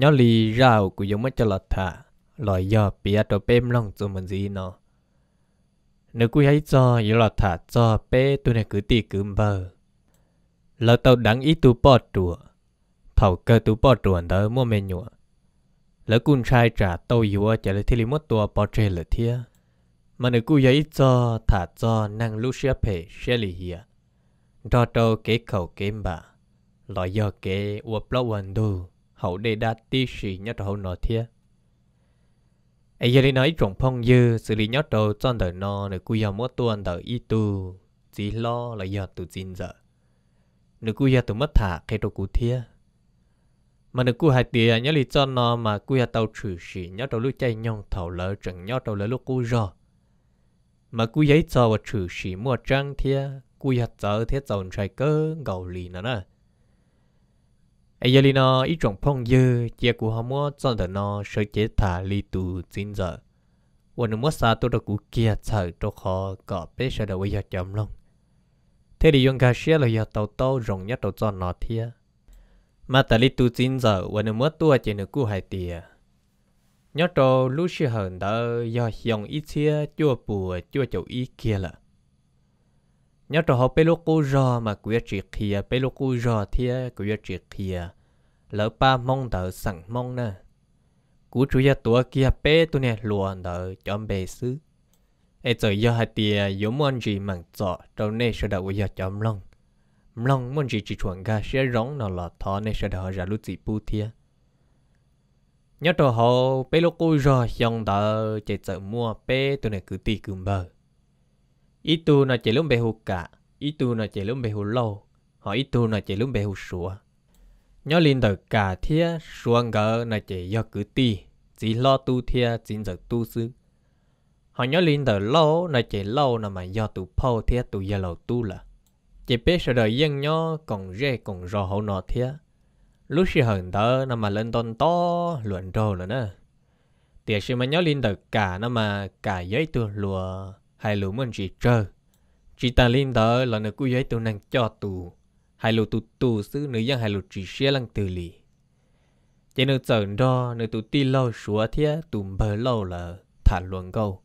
nhớ lì rau của giống mất cho lọt thả lòi giờ bia đồ bêm lòng cho mình gì nó nếu cứ hãy cho yếu lọt thả cho bê tôi này cứ tì cứ bờ lỡ tàu đắng ít tu bò trùa thầu cơ tu bò trùa đỡ mua mê nhụa lỡ cun trai trả tàu yếu chả lấy thiết lý mất tua bò trê lỡ thia mà nếu cứ hãy cho thả cho năng lúc xia phê xia lì hiệp đo trâu kế khẩu kế bà lòi giờ kế uộp lọ hoàn đu hậu đề đa ti sĩ nhớ hậu nọ thiê ai giờ đi nói trồng phong dư xử lý nhớ đầu cho đời nọ nửa cúi giờ mỗi tuần đời y tu chỉ lo là giờ tụ chín giờ nửa cúi giờ tụ mất thả cái đồ cụ thiê mà nửa cúi hai tiền nhớ lý cho nó mà cúi giờ tàu trừ sĩ nhớ đầu lúc chạy nhong thầu lỡ chẳng nhớ đầu lỡ lúc cúi giờ mà cúi giấy cho và trừ sĩ mua trăng thiê cúi giờ giờ thiê dồn trái cơ gầu lì nữa nè ai giờ nó ít trồng phong dư chia của họ mua cho thằng nó sơ chế thả li tù chín giờ và nó mua xa tôi đã cú kia sợ cho khó có bé sợ đã bây giờ chậm lòng thế thì dùng cà xia là giờ tàu tàu rồng nhất đầu cho nó thia mà tại li tù chín giờ và nó mua tua chỉ nó cú hai tiền nhớ cho lúc xưa hơn đó do dùng ít xia chua bùa chua chậu ý kia là nhớ cho họ bé lúc cú rò mà quý chỉ kia bé lúc cú rò thia quý chỉ kia lỡ ba mong đỡ sẵn mong nè cú chú gia tua kia bé tu nè luồn đỡ chọn bé xứ ai giờ ya hai tia yếu muốn gì mảng trọ đâu nè sẽ đỡ ya cho long long muốn gì chỉ chuẩn ga sẽ rong nó là thọ nè sẽ đỡ ra lúc gì bu thia nhớ đồ hồ bé lô cú rồi dòng đỡ chạy giờ mua bé tu nè cứ tì cứ bờ ít tu nó chạy lúc bé hụt cả ít tu nó chạy lúc bé hụt lâu họ ít tu nó chạy lúc bé hụt sủa nhớ linh đầu cả thia xuống gỡ là chỉ do cứ ti chỉ lo tu thia chính giờ tu sư họ nhớ linh đầu lâu là chỉ lâu là mà do tu phô thia tu giờ lâu tu là chỉ biết sợ đời dân nhớ còn rê còn rò hậu nọ thia lúc xưa hận thở là mà lên tôn to luận đồ là nữa tiệt sự mà nhớ linh đầu cả nó mà cả giấy tu lùa hay lũ mình chỉ chờ chỉ ta linh đầu là nó cứ giấy tu năng cho tu hai lô tụ tụ sư nữ dân hai lô chỉ xe lăng từ lì chỉ nữ chọn đó nữ tụ ti lâu sủa thế tụ bờ lâu là thả luận câu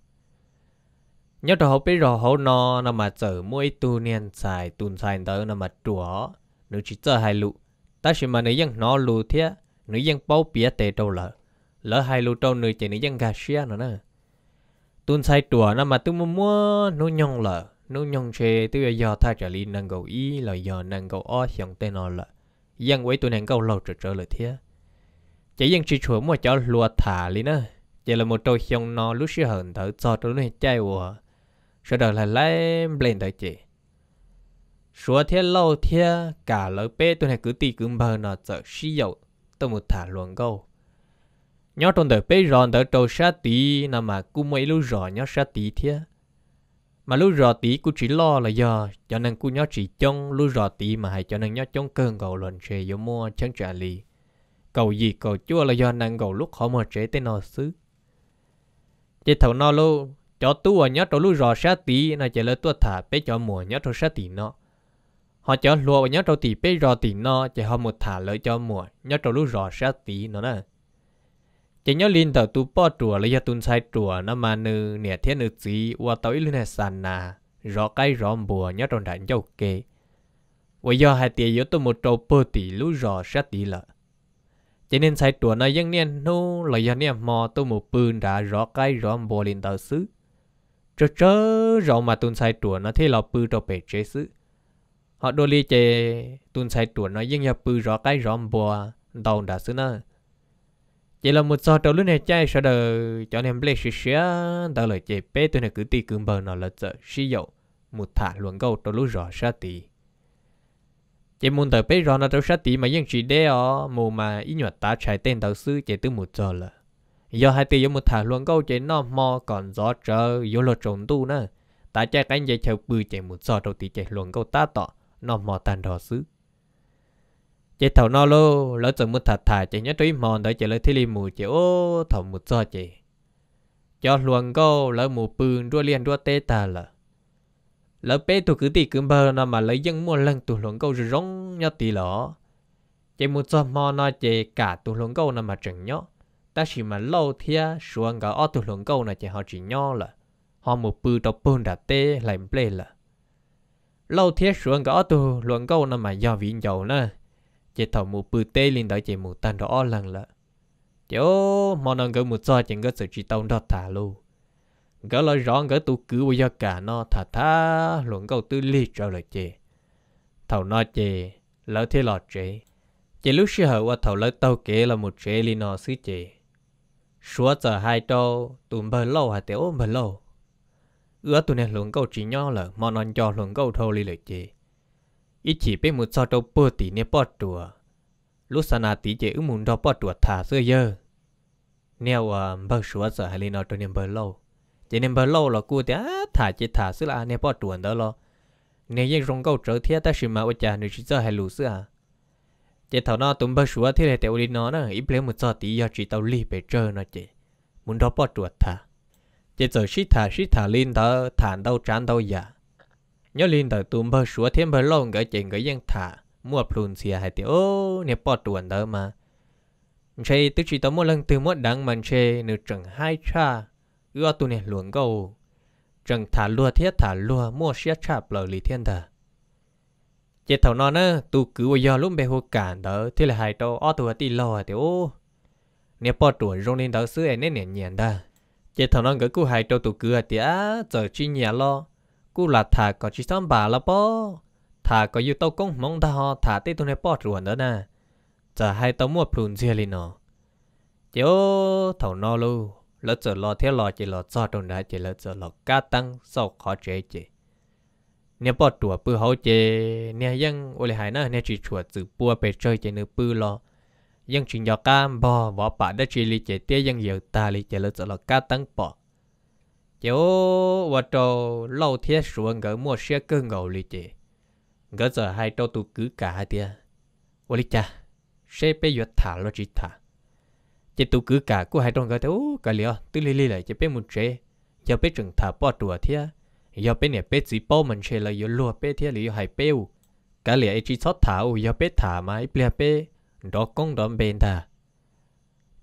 nhớ đó biết rõ hậu nó nó mà chở mỗi tu niên xài tụn xài tới nó mà chùa nữ chỉ chở hai lụ ta chỉ mà nữ dân nó lù thế nữ dân bao bía tệ đâu lợ lỡ hai lụ trâu nữ chỉ nữ dân gà xe nữa nè tụn xài chùa nó mà tụm mua nó nhong lợ nếu nhong chê tự giờ ta trở lại năng cầu ý là giờ năng cầu o xong tên nó là dân quấy tụi năng cầu lâu trở trở lại thế chỉ dân chỉ chuột mà cho lùa thả lý nữa chỉ là một trâu xong nó lúc xưa hận thở cho tụi nó chạy ủa sau đó là lấy lên tới chị số thế lâu thế cả lỡ bé tụi này cứ tì cứ bờ nó sợ xí dậu tôi một thả luồng câu, nhớ trong đời bé ròn tới trâu sát tí nằm mà cũng mấy lúc rồi nhớ sát tí thế mà lúc rò tí cũng chỉ lo là giờ cho nên cô nhớ chỉ trông lúc rò tí mà hay cho nên nhớ trông cơn gầu lần chế vô mua chân trả lì cầu gì cầu chua là do nàng gầu lúc họ mà chế tên nó xứ chế thầu nó lô cho tu ở à, nhớ trâu lúc rò sát tí là chạy lỡ tua thả bé cho mùa nhớ trâu sát tí nó họ cho lùa nhớ trâu tí bé rò tí nó chạy họ một thả lỡ cho mùa nhớ trâu lúc rò sát tí nó nè chỉ nhớ linh tàu tuân sai chùa nó mà nữ nè thiên nữ gì qua tới lên hệ sàn rõ cái rõ bùa nhớ trong đạn dâu kê vậy do hai tiền yếu tôi một trâu bơ tỷ lú rõ sát tỷ lợ cho nên sai chùa nó dân niên nô là do niên mò tôi một bươn đã rõ cái rõ bùa lên tàu xứ chớ chớ rõ mà tuân sai tuân sai chùa nó dân rõ cái rõ bùa đầu đã xứ nữa chỉ là một giờ đầu lúc này chạy sợ đờ cho nên lấy sự sửa đó là chạy bé tôi này cứ tì cường bờ nó là sợ sử dụng một thả luồng câu đầu lúc rõ sát tì chỉ muốn tờ bé rõ nó đầu sát tì mà những chỉ để ở mù mà ý nhọt ta chạy tên đầu sư chạy từ một giờ là do hai tì một thả luồng câu chạy nó mò còn gió trở vô lột trốn tu nữa ta chạy cái dạy chờ bự chạy một giờ đầu tì chạy luồng câu ta tọ nó mò tàn đỏ xứ chị thầu nó lô lỡ chừng mất thật thà chị nhớ trí mòn tới chị lấy thi li mù chị ô thầu một do chị cho luồng cô lỡ mù bừng đua liền đua tê ta lỡ lỡ bé tụ cứ tì cứ bờ nó mà lấy dân mua lần tụ luồng câu rong nhau tì lỡ chị một do mò nó chị cả tụ luồng câu nó mà chừng nhó ta chỉ mà lâu thia xuống cả ô tụ luồng câu này chị họ chỉ nhó lỡ họ mù bừng đọc bừng đã tê lại play lỡ lâu thia xuống cả ô tụ luồng câu nó mà do vịn dầu nữa chị thọ mù bự tê lên đó chị mù tan đó lần lợ chỗ mò nông gỡ mù cho chị gỡ sự chi tông đó thả luôn gỡ lo rõ gỡ tu cứ bây giờ cả nó thả thả luận câu tư li cho lời chị thầu nó chị lỡ thế lọt chị chị lúc xưa hậu qua thầu lỡ tàu kế là một chị li nó xứ chị số giờ hai trâu tụm bờ lâu hà tiểu bờ lâu ứa tụi này luận câu chỉ nhỏ là mò nông cho luận câu thôi li lời chị ít chỉ biết một sao đâu bơ tỷ nè bọt đùa lúc sau nà tí chế ứng muốn đó bọt đùa thả xưa giờ nèo à bơ sủa giờ hay lên nó cho nên bơ lâu chế nên bơ lâu là cua thì thả chế thả xưa là nè bọt đùa đó lo nè yên rong câu trở thiết ta xí mà ôi chà nữ chỉ giờ hay lù xưa à chế thảo nó tụm bơ sủa thế này tèo đi nó nè ít lấy một sao tí giờ chỉ tàu lì bể trơ nó chế muốn đó bọt đùa thả chế giờ xí thả xí thả lên thở thả đâu chán đâu giả nhớ linh tờ tùm bờ súa thêm bờ lông gỡ chèn gỡ giang thả mua plùn xìa hai tiểu ô nè bỏ tuần đó mà chơi tức chỉ tao mua lần từ mua đắng mà chơi nửa chừng hai cha ưa tụ nè luồng cầu chừng thả lùa thiết thả lùa mua xe cha bờ lì thiên thờ chết thầu non nữa tụ cứ vào giờ lúc bé hồ cản đó thế là hai tao ở tụ ti lò tiểu ô nè bỏ tuần rong lên đó xưa em nè nhẹ nhàng đó chết thầu non gỡ cú hai tao tụ cứ tía giờ chi nhà lo กูหลัดถาก็ชิซ้อมบ่าละป้อถาก็อยู่เต้ากงมองตาหอถาตีตัวในป้อตรวนเด้อนะจะให้เต้ามัวพลุนเสียเลยเนาะเจ้าเท่านอลูแล้วจะรอเที่ยวรอจะรอจอดตรงไหนจะแล้วจะรอกาตั้งสอกขอเจเจเนี่ยปอดตัวปื้อเขาเจเนี่ยยังโอเลหายนะเนี่ยจีชวดจือปัวไปเจเจเนื้อปื้อรอยังชิงยอกามบอวอปะได้จีลีเจเตี้ยยังเหยียวตาลีเจแล้วจะรอกาตั้งปอ kiểu vợ trâu lâu thế xuống ngỡ mua xe cơ ngầu lì chị ngỡ giờ hai trâu tụ cứ cả hai tia ô lì cha xe bê vợ thả lo chị thả chị tụ cứ cả của hai trâu ngỡ thiếu cả liều tư lì lì lại chị bê một xe giờ bê chừng thả bỏ trùa thia giờ bê này bê chỉ bao mình xe là giờ lùa bé thia liều hai béo cả ấy chị sót thả ô giờ bê thả mà ấy bia bé đó con đó bên ta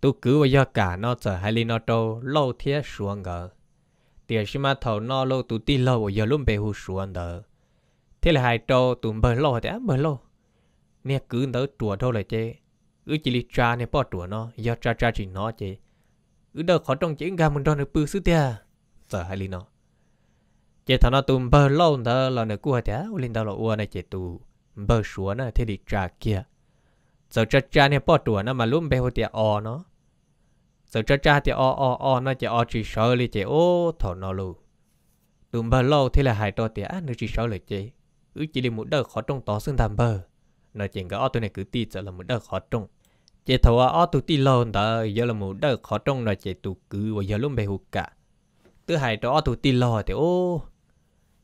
tụ cứ vợ cả nó giờ hai lì nó trâu lâu thế xuống ngỡ tiền xí mà thầu no lô tụ ti lâu giờ luôn bề hù xuống đỡ thế là hai trâu tụ bờ lô ám bờ lô nè cứ đỡ chùa thôi là chê ứ chỉ li cha nè bỏ chùa nó giờ cha cha chỉ nó chê ứ đâu khó trong chỉ gà mình đo được bự sứ tia giờ hai li nó chê thằng nó tụ bờ lô đỡ là nè cua thế lên đâu là ua này chê tụ bờ xuống nè thế li cha kia giờ cha cha nè bỏ chùa nó mà luôn bề hù tia o nó สจ้าจ้าเจ้าอ้ออ้อน่าจะอ้อจีเลยเจ้าโอ้ถนอลูตุ่มเบลอ ที่ละหายตัวเตี้ยนึจีเลยเจ้าอือจีเลยมุดเดอร์ขอตรงต่อซึ่งทำเบอร์น่าจริงก็อ้อตัวนี้คือตีจะละมุดเดอร์ขอตรงเจ้าถ้าว่าอ้อตุวตีลนเดอร์ย่อละมุดเดอร์ขอตรงน่าจะตุวกือว่าย่อลุมเบหุกกะตัวหายตัวอ้อตุวตีโลเตี้ยโอ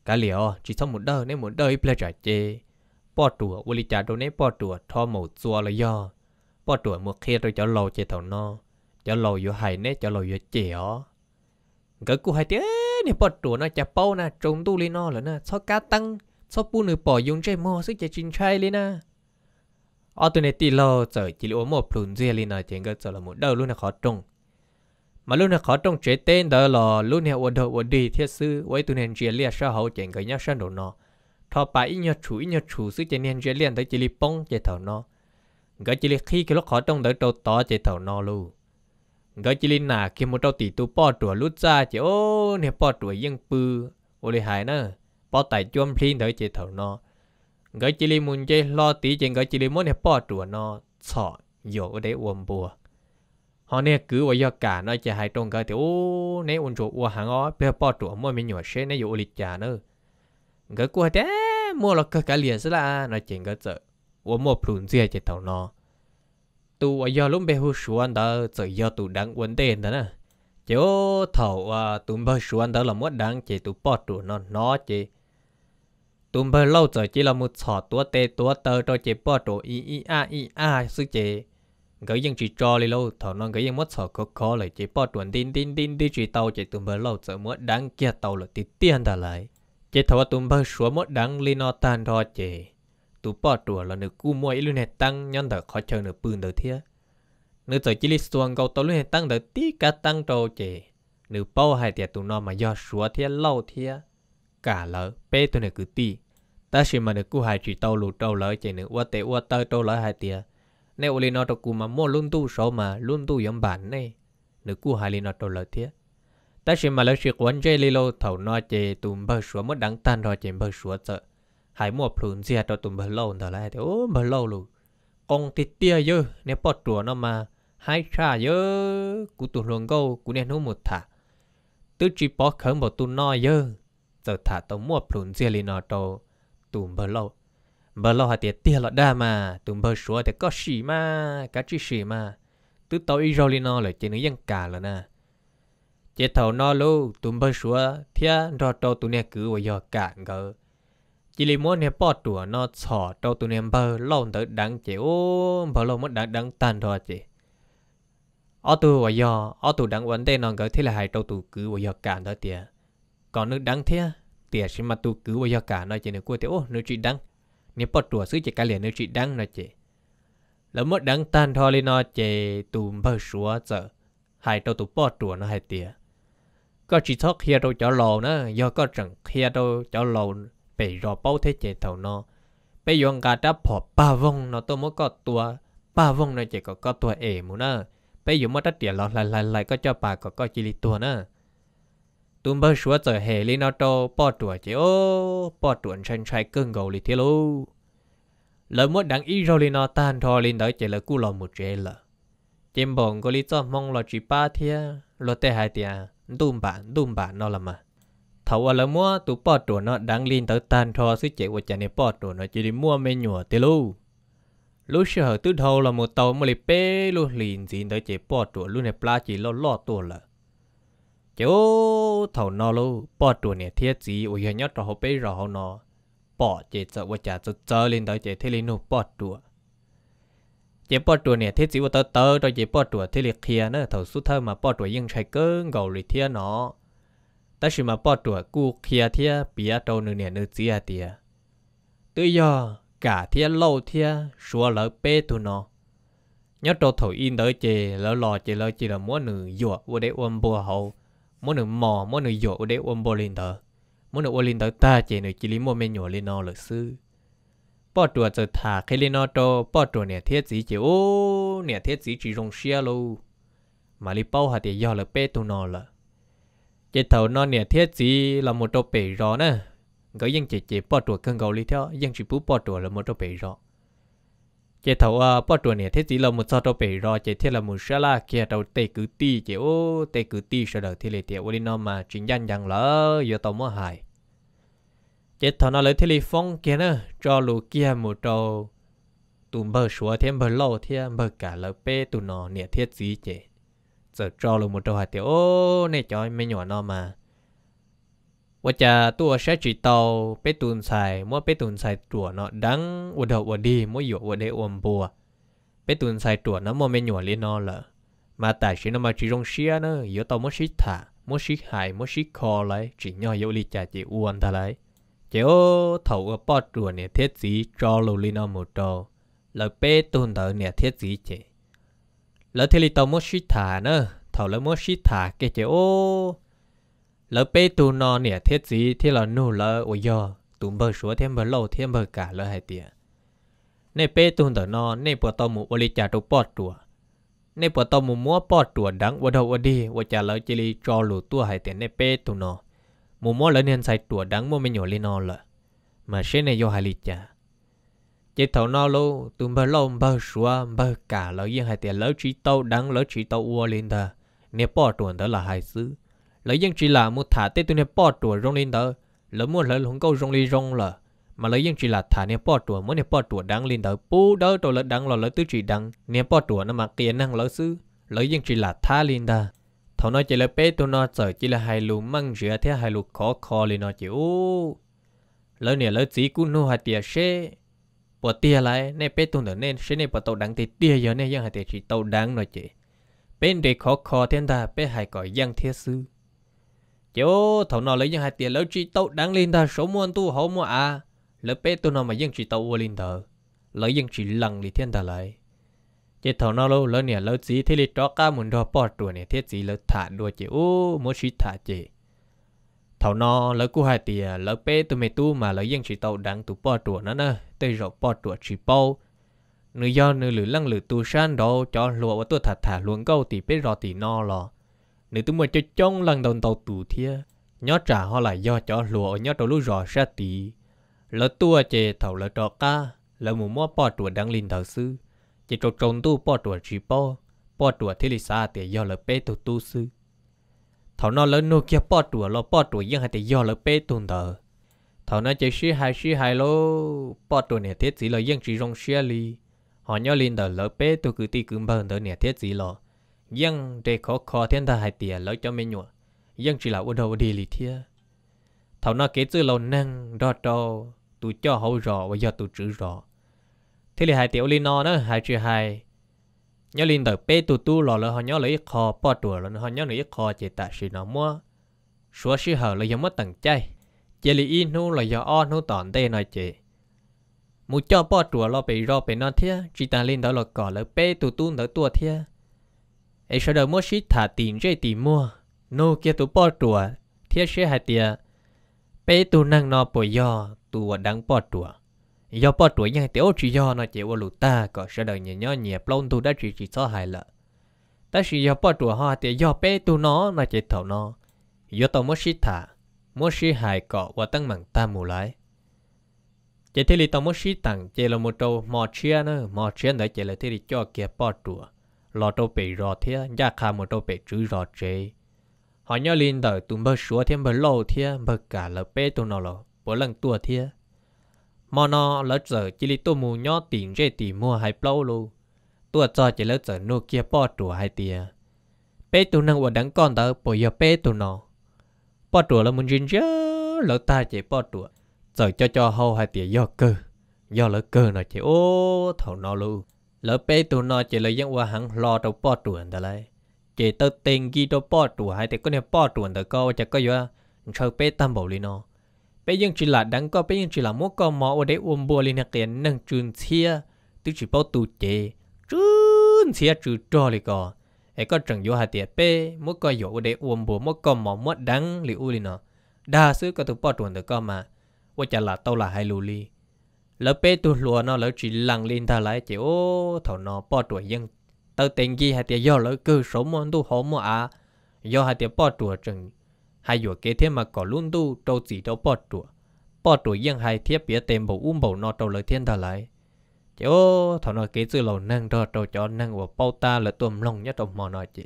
กะเหลียวจีสมุดเดอร์ในมุดเดอร์ีเพลจ่ายเจ้ปอตัววลิจารณ์ตัวนี้ปอตัวทอหมดซัวละย่อปอตัวมุดเคลียร์ตัวเจ้าโลเจ้าถ่อนอ cho lò vô hay nè cho lò vô chèo cái cú hay tiếc nè bỏ trụ nó chả bao nè trông tu lên nó nè số cá tăng số bu nửa bỏ dùng chơi mò sức chơi chín chơi lên nè ở tụi này tì lò giờ chỉ lúa một phun dưa lên nè chẳng có giờ là một đầu luôn là khó trông mà luôn là khó trông chế tên đó là luôn là ổn đầu ổn đi thiết sư với tụi này chia liệt sao hậu chẳng có nhau sao đồ nó thọ bà ít nhớ chủ ít nhớ chủ sức chơi nên chia liệt tới chỉ bông chơi thầu nó cái chỉ li cái lúc khó trông tới đầu to chơi thầu nó luôn ก็จิลินาเขมอตตีตัวปอตัวลุจ้าเจ้าเนี่ยปอตัวยังปือโอเลหายเนอะปอไตจวมพลีนเถอเจเถานอก็จิลิมุนเจรอตีเจงก็จิลิมนเนี่ยปอตัวนอเฉาะโยกได้อวมบัว ฮอเนี่ยคือวายากาเนาะจะหายตรงก็เดีเนี่นอุนโจอัวหางอ้อเพื่อปอตัวมั่วไม่หยดเชนในอยู่อลิจาเนอะก็กลัวแต่มั่วเราก็กะเหลี่ยสละเนาะเจงก็เจอวัวมั่วพลุนเสียเจเถานอ tu ở do lúc bé hú số anh đó giờ do tu đang vấn đề đó nè chỗ thầu à tu bơ số anh đó là muốn đang chỉ tu bỏ tu nó nó chỉ tu bơ lâu giờ chỉ là một sọ tua tê tua tơ cho chỉ bỏ tu i i a i a sư chỉ cái dân chỉ cho đi lâu thầu nó cái dân mất sọ khó khó lại chỉ bỏ tu tin tin tin đi chỉ tàu chỉ tu bơ lâu giờ muốn đang kia tàu là tiền tiền đã lại chỉ thầu tu bơ số muốn đang li nó tan thôi chỉ tu bỏ tủa là nửa cú mua ilu này tăng nhân đỡ khó chờ nửa bùn đỡ thia nửa tới chỉ lì xuồng cầu tàu lu này tăng đỡ tí cả tăng trâu chè nửa bao hai tiệt tu nó mà do súa thia lâu thia cả lỡ bé tu nửa cứ tí ta chỉ mà nửa cú hai chỉ tàu lù tàu lỡ chè nửa qua tệ qua tơ tàu lỡ hai tiệt nếu uli nó tàu cú mà mua luôn tu số mà luôn tu yếm bản này nửa cú hai li nó tàu lỡ thia ta chỉ mà lỡ chỉ quan chơi lì lâu thầu nó chè tu bơ súa mất đắng tan rồi chè bơ súa sợ hai mua phun diệt rồi tụi bờ lâu thở lại thì ô bờ lâu luôn, công tít tia dơ nè bọt trùa nó mà hai cha dơ cụ tụi luồng câu cụ nè nó một thả tứ chỉ bỏ khẩn bỏ tụi nó dơ giờ thả tao mua phun diệt lên nó trâu tụi bờ lâu bờ lâu hai tiệt tia lọt đa mà tụi bờ xuống thì có xì mà cá chỉ xì mà tứ tao ý rồi lên nó lại chỉ nó dân cả là nè chế thầu nó lu tụi bơ xuống, thia rò trâu tụi nè cứ vào cả ngờ chỉ li muốn nè bỏ tủa nó sọ trâu tụi nè bờ lâu tới đắng đáng chịu bờ lâu mất đắng đắng tan rồi chị ở tụ và do ở tụ đắng vấn đề nó gỡ thế là hai trâu tụ cứ và do cả đó tiệt còn nước đắng thế tiệt xin mà tụ cứ và do cả nó chị nữa cô thế ô nước chị đắng nè bỏ tủa xứ chị cái liền nước chị đắng nó chị lỡ mất đắng tan thôi lên nó chị tụ bờ súa giờ hai trâu tụ bỏ tủa nó hai tiệt có chỉ thoát kia đâu cho lầu nữa do có chẳng kia đâu cho lầu ไปรอเป้าเทเจเท่าเนาะไปยองกาดับพอป้าวงเนาะตัวมก็ตัวป้าวงเนอเจก็ก็ตัวเอมูนะไปอยู่มดตัดเตียเราลายลายลายก็เจ้าป่าก็ก็จิริตัวนะตุ้มเบอร์ชัวเจอเฮลินตโตป้อตัวเจโอป้อตัวชันช้ยเกิงเกาลิเทลูเล้วมดดังอีโราลินอตานทอลินไดอเจเลยกู้เราหมดเจละเจมบงก็ลิจอมมองเราจีป้าเทียเราเตะหายเตียดุมบานดุมบานนอละมาถาวรมัวตุปอดตัวนอะดังลินเตอตันทอซื้อเจวจะในปอดตัวนอะจีด้มัวไม่หนัวเตลูลูเชอรอตุดอเทาละมัวเตามเลยเปลูลินสินเตอเจปอดตัวลูในปลาจีลอลอตัวละเจ้าเ่านอลูปอดตัวเนี่ยเทียจีอุยยอดเราไปรอเขาเนาะปอดเจจะว่าจะจะเจอลินเตอเจเทลินูปอดตัว เจ็ปอดตัวเนี่ยเทจีวเตอเตอตรวเจ็ปอดตัวเทเลเคียเนอะเ่าสุดเ่อมาปอดตัวยังใช้เกิ้งเกาหลีเทียเนาะ ta chỉ mà bỏ tuổi cu kia thia bia đâu nửa nè nửa chia tia tự do cả thia lâu thia xua lỡ bê tu nó nhớ trâu thổi in đỡ chè lỡ lò chè lỡ chỉ là mỗi nửa dọ vô để ôm bùa hậu mỗi nửa mò mỗi nửa dọ vô để ôm bùa lên đỡ mỗi nửa ôm lên đỡ ta chè nửa chỉ lý mua men nhỏ lên nó lỡ sư bỏ tuổi giờ thả cái lên nó trâu bỏ tuổi nè thiết gì chè ô nè thiết gì chỉ rong xia lâu mà lý bao hạt thì do lỡ bê tu nó lỡ chị thầu nó nè thiết gì là một đôi bể rõ nè cái dân chị chị bỏ tuổi cân gầu lý theo dân chị bú bỏ tuổi là một đôi bể rõ chị thầu à bỏ chuột nè thiết gì là một sao đôi bể rõ chị thiết là một sa là kia đầu tê cứ ti chị ô tê cứ ti sợ đời thì lệ tiệu ô đi nó mà chuyện dân dân lỡ giờ tàu mua hại chị thầu nó lấy phong kia nè cho lù kia một đầu tụm bờ sủa thêm bờ lâu thêm bờ cả lỡ bê tụm nó nè thiết gì chị giờ cho luôn một trâu hạt tiểu ô này cho mấy nhỏ nó mà và cha tua sẽ chỉ tàu bé tuần xài mỗi bé tuần xài chùa nó đắng ở đầu ở đi mỗi dụ ở để ôm bùa bé tuần xài chùa nó mỗi mấy nhỏ liên nó là mà tại chỉ nó mà chỉ rong xia nó giữa tàu mỗi xích thả mỗi xích hại mỗi xích kho lại chỉ nhỏ dụ li cha chỉ uôn thà lại chỉ ô thầu ở bọt chùa này thiết gì cho luôn liên nó một trâu là bé tuần thở này thiết gì chỉ แล้วเทลิตมชิตาเนอะเถาเล้มชิตาเกจโอแล้วเปตูนอเนี่ยเทจีที่เรานู่ลอวยอตุมเบอร์ชัวเทียมเบอร์โลเทียมเบอร์กาล้หไฮเตียในเปตูนตอนอนในปวดตอมูบริจาตุปอดตัวในปวดตอมูมัวปอดตัวดังวดาวดีวจาเล้จิลีจอหลูตัวไฮเตียในเปตูนอมูมัวเล้เนียนใส่ตัวดังมัวไม่หยเลีนอนเลยมาเช่นในโยฮาลิจา chỉ thấu nó lu tụm bơ lô bơ xua bơ cả lỡ yên hai tiền lỡ trí tâu đắng lỡ trí tâu ua lên thờ nè bỏ tuần đó là hai xứ lỡ yên chỉ là một thả tê tụi nè bỏ tuần rong lên thờ lỡ mua lỡ không câu rong lên rong là mà lỡ yên chỉ là thả nè bỏ tuần mỗi nè bỏ tuần đắng lên thờ bú đỡ rồi lỡ đắng là lỡ tứ chỉ đắng nè bỏ tuần nó mà kia năng lỡ xứ lỡ yên chỉ là thả lên thờ thầu nó chỉ là bé tụi nó sợ chỉ là hai lù măng rửa thế hai lù khó khó lên nó ô lỡ nè lỡ chỉ cú nô hai tiền xe bỏ tia lại nên bé tụng được nên sẽ nên bỏ tàu đắng thì tia giờ nên vẫn hải để chỉ tàu đắng nói chị bên để khó khó thiên ta bé hải gọi vẫn thiết sư chỗ thầu nó lấy vẫn hải tiền lỡ chỉ tàu đắng lên ta số muôn tu hậu mua à lỡ bé tụng nó mà vẫn chỉ tàu lên thờ lỡ vẫn chỉ lằng thì thiên ta lại chỉ thầu nó lâu lỡ nè lỡ gì thế thì cho cả muốn đo bỏ tuổi nè thế gì lỡ thả đùa chị ô mỗi chỉ thả chị thảo nó lỡ cú hai thì à, lỡ bé tụi mày tu mà lỡ dân chỉ tàu đang tụ bò chuột nó nè tây rồi bò chuột chỉ bao nữ do nữ lử lăng lử tu san đó cho lụa và tôi thả thả luôn câu thì bé rồi thì no lò nữ tu mày cho trong lăng đầu tàu tù thia nhớ trả họ lại do cho lụa nhớ tàu lú rò ra tí lỡ tua à chè thảo lỡ trò ca lỡ mù mua bò chuột đang linh thảo sư chè trộn trộn tu bò chuột chỉ bao bò chuột thì lì xa thì do lỡ bé tụ tu sư thảo nó lớn nô kia bỏ tuổi lo bỏ tuổi nhưng hai tay do lỡ bé tuần tờ thảo nó chơi xí hai xí hai lô bỏ tuổi nè thiết gì lo nhưng chỉ rong xia li họ nhớ lên tờ lo bé tôi cứ ti cứ bờ tờ nè thiết gì lo nhưng để khó khó thiên ta hai tiền lo cho mình nhọ nhưng chỉ là ô đầu đi lì thia thảo nó kế chữ lâu năng đo đo tụi cho hậu rõ và giờ tụi chữ rõ thế là hai tiểu li nó nó hai chữ hai nhớ linh tờ bê tu tu lò lỡ họ nhớ lấy kho bỏ tùa lỡ họ nhớ lấy kho chế tạ sĩ nó mua số sĩ hở là giống mất tầng chay chế lì in nu là do on nu tòn tê nói chế mu cho bỏ tùa lo bị ro bị nó thia chỉ ta linh đó là cỏ lỡ bê tu tu lỡ tua thia ai sợ đó mua sĩ thả tiền chơi tiền mua nu kia tu bỏ tùa thia sĩ hai tia bê tu năng nó bồi do tu đang bỏ tùa do bỏ tuổi nhang tiểu chỉ do nó chỉ lụt ta có sẽ đời nhẹ nhó nhẹ plon tu đã chỉ chỉ so hài lợ ta chỉ do bỏ tuổi hoa thì do bé tu nó nó chỉ thầu nó do tao mất xí thả mất xí hài cọ và tăng mạng ta mù lại chỉ thế li tao mất xí tặng chỉ là một trâu mò chia nữa mò chia nữa chỉ là thế li cho kia bỏ tuổi lò trâu bị rò thế gia khá một trâu bị chữ rò chế họ nhớ liên đời tụm bơ súa thêm bơ lâu thế bơ cả là bé tu nó lo bữa lăng tua thế mà nó lỡ giờ chỉ li tôi mua nhớ tiền rẻ tiền mua hai plau luôn tôi cho chỉ lỡ giờ nô kia bỏ chùa hai tiền bé tụi năng ở đằng con đó bây giờ bé tụi nó bỏ chùa là muốn riêng chứ lỡ ta chỉ bỏ chùa giờ cho cho hầu hai tiền do cơ do lỡ cơ nó chỉ ô thầu nó luôn lỡ bé tụi nó chỉ lỡ dân qua hắn lo đâu bỏ chùa đó lại chỉ tớ tiền ghi đâu bỏ chùa hai tiền có nên bỏ chùa đó coi chắc có gì chờ bé tam bảo li nó bây giờ chỉ là đang có bây giờ chỉ là muốn có mò ở đây ôm bùa lên kiện nâng trường xe tức chỉ bao tụ chế trường xe trừ trò lại có ấy có chẳng vô hạt tiệt bê muốn có vô ở đây ôm bùa muốn có mò muốn đắng li u li nó đa số có tụ bao tuần được có mà và chả là tao là hai lù li lỡ bê tụ nó lỡ chỉ lằng lên thà lại ô thầu nó bao tuổi dân tao tên gì hạt tiệt do lỡ cứ số món tu hổ mò à do hạt tiệt bao tuổi chẳng hai vừa kế thiên mà có luôn tu trâu chỉ trâu bọt trụ bọt trụ riêng hai thiết bia tên bầu um bầu nó trâu lời thiên thà lại chỗ thằng nói kế sư lầu năng cho trâu cho năng của bao ta là tuầm lòng nhất ông mò nói chị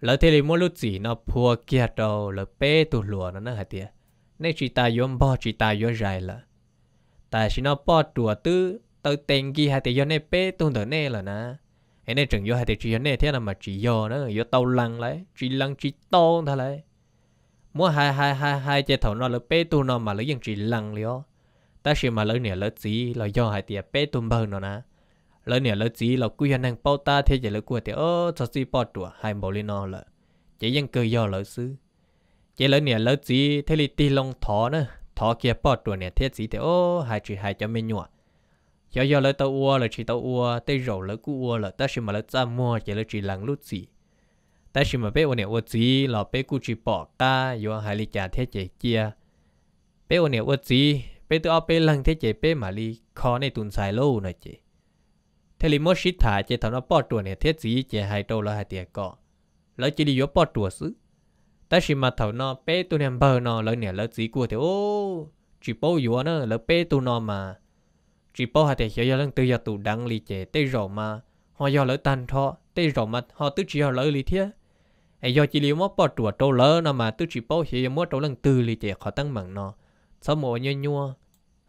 lời thế thì mỗi lúc chỉ nó phua kia trâu lỡ bê tu lùa nó nó hả tiệt nên chỉ ta yếm bò chỉ ta yếm dài là ta chỉ nó bò trụ tư tới tên kia hai tiệt yếm này bê tu đỡ này là nè nên chừng yếm hai tiệt chỉ này thế là mà chỉ yếm nó yếm tàu lăng lại chỉ lăng chỉ tông thà lại mua hai hai hai hai chế thầu nó là bê tu nó mà lấy dân chỉ lằng liệu, ta chỉ mà lấy nè lấy gì là do hai tiệp bê tu bơ nó nè lấy nè lấy gì là cứ năng bao ta thế chỉ lấy của thì ô, cho gì bao tuổi hai bộ lên nó là chỉ dân cơ do lấy xứ chỉ lấy nè lấy gì thế li ti long thọ nữa thọ kia bao tuổi nè thế gì thì ô, hai chỉ hai cho mình nhọ do do lấy tàu uo, là chỉ tàu uo, tây rầu lấy cú uo, là ta chỉ mà lấy ra mua chỉ lấy chỉ lằng lút gì 但是嘛，别我呢，我只老别顾去 bỏ cả, yo hai li cha thế chế chia. Bé ôn nhiều gì, bé tự bé lăng thế chế bé mà li khó này tụn xài lâu nữa chế. Thế li mất xít thả chế thằng nó bỏ tuổi này thế gì chế hai đầu là hai tiệt cọ. Lỡ chỉ đi yo bỏ tuổi xứ. Ta chỉ mà thằng nó bé tụn em bờ nó lỡ nè lỡ gì của thế ô, chỉ bao yo nữa lỡ bé tụn nó mà. Chỉ bao hai tiệt yo yo lăng tự yo tụ đăng li chế tê rồi mà, họ yo lỡ tan thọ, tê rồi mà họ tự chỉ họ lỡ li thế. ไอ้ยอจิลิวมอปอตัวโตเลนมาตุจิโปเฮียมัวโตลังตือลีเจขอตั้งมังเนาะสมอยัวยัว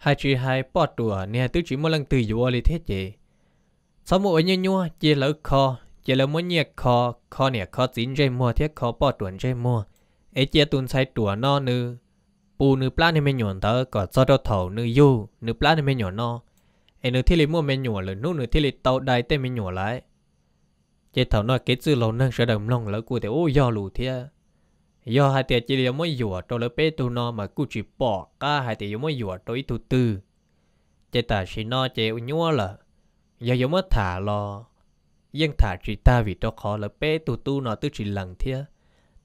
หายจีหายปอตัวเนี่ยตุจิมัวลังตืออยู่อะไรเทเจสมอนี่ยัวเจเลคอ เจเลมัวเนี่ยคอ คอเนี่ยคอจินเจมัวเทียคอปอตัวเจมัวไอเจตุนใช้ตัวนอนือปูนือปลาในเมนหยวนเตอก็ซอดเถานือยูนือปลาในเมนหยวนนอไอนื้อที่ลิมัวเมนหยวนเลยนู่นเนื้อที่ลิเตาใดเต้เมนหยวนไร chế thảo nói cái chữ lâu năng sẽ đồng lòng lỡ của thì ô do lù thế do hai tiệt chỉ là mới dùa tôi lỡ bé tu nó mà cứ chỉ bỏ cả hai tiệt mới dùa tôi tu tư chế ta chỉ nó chế nhua là giờ giờ mới thả lo dân thả chỉ ta vì cho khó lỡ bé tu tu nó tức chỉ lần thế,